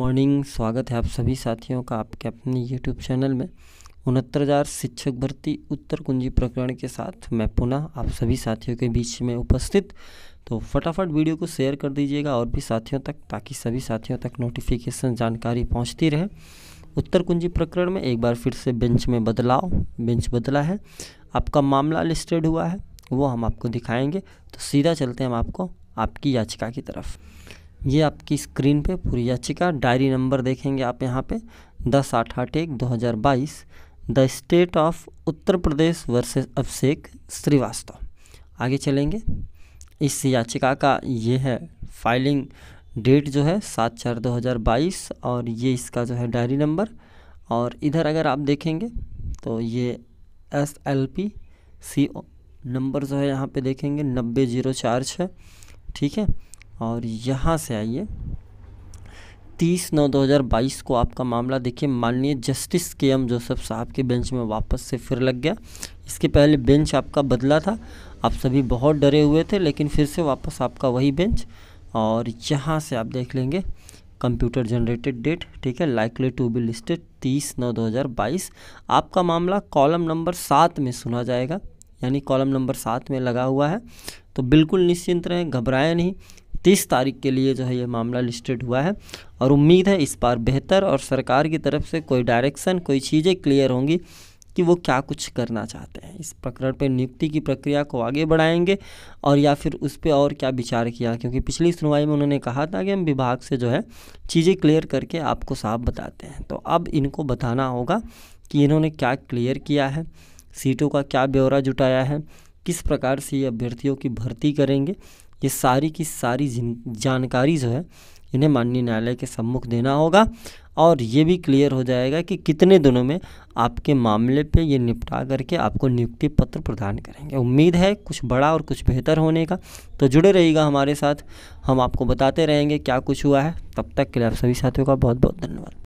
morning स्वागत है आप सभी साथियों का आपके अपने यूट्यूब चैनल में उनहत्तर हज़ार शिक्षक भर्ती उत्तर कुंजी प्रकरण के साथ मैं पुनः आप सभी साथियों के बीच में उपस्थित तो फटाफट वीडियो को शेयर कर दीजिएगा और भी साथियों तक ताकि सभी साथियों तक नोटिफिकेशन जानकारी पहुंचती रहे उत्तर कुंजी प्रकरण में एक बार फिर से बेंच में बदलाव बेंच बदला है आपका मामला लिस्टेड हुआ है वो हम आपको दिखाएंगे तो सीधा चलते हैं हम आपको आपकी याचिका की तरफ ये आपकी स्क्रीन पे पूरी याचिका डायरी नंबर देखेंगे आप यहाँ पे दस आठ आठ एक दो हज़ार बाईस the state of Uttar Pradesh versus Abhishek Srivastava आगे चलेंगे इस याचिका का ये है फाइलिंग डेट जो है सात चार दो हज़ार बाईस और ये इसका जो है डायरी नंबर और इधर अगर आप देखेंगे तो ये S L P C number जो है यहाँ पे देखेंगे नब्बे जीरो चार छः ठीक है और यहाँ से आइए तीस नौ दो हज़ार बाईस को आपका मामला देखिए माननीय जस्टिस के एम जोसेफ साहब के बेंच में वापस से फिर लग गया इसके पहले बेंच आपका बदला था आप सभी बहुत डरे हुए थे लेकिन फिर से वापस आपका वही बेंच और यहाँ से आप देख लेंगे कंप्यूटर जनरेटेड डेट ठीक है लाइकली टू बी लिस्टेड तीस नौ दो हज़ार बाईस आपका मामला कॉलम नंबर सात में सुना जाएगा यानी कॉलम नंबर सात में लगा हुआ है तो बिल्कुल निश्चिंत रहें घबराएं नहीं तीस तारीख के लिए जो है ये मामला लिस्टेड हुआ है और उम्मीद है इस बार बेहतर और सरकार की तरफ से कोई डायरेक्शन कोई चीज़ें क्लियर होंगी कि वो क्या कुछ करना चाहते हैं इस प्रकरण पर नियुक्ति की प्रक्रिया को आगे बढ़ाएंगे और या फिर उस पर और क्या विचार किया क्योंकि पिछली सुनवाई में उन्होंने कहा था कि हम विभाग से जो है चीज़ें क्लियर करके आपको साफ बताते हैं तो अब इनको बताना होगा कि इन्होंने क्या क्लियर किया है सीटों का क्या ब्यौरा जुटाया है किस प्रकार से ये अभ्यर्थियों की भर्ती करेंगे ये सारी की सारी जानकारी जो है इन्हें माननीय न्यायालय के सम्मुख देना होगा और ये भी क्लियर हो जाएगा कि कितने दिनों में आपके मामले पे ये निपटा करके आपको नियुक्ति पत्र प्रदान करेंगे उम्मीद है कुछ बड़ा और कुछ बेहतर होने का तो जुड़े रहिएगा हमारे साथ हम आपको बताते रहेंगे क्या कुछ हुआ है तब तक के लिए आप सभी साथियों का बहुत बहुत धन्यवाद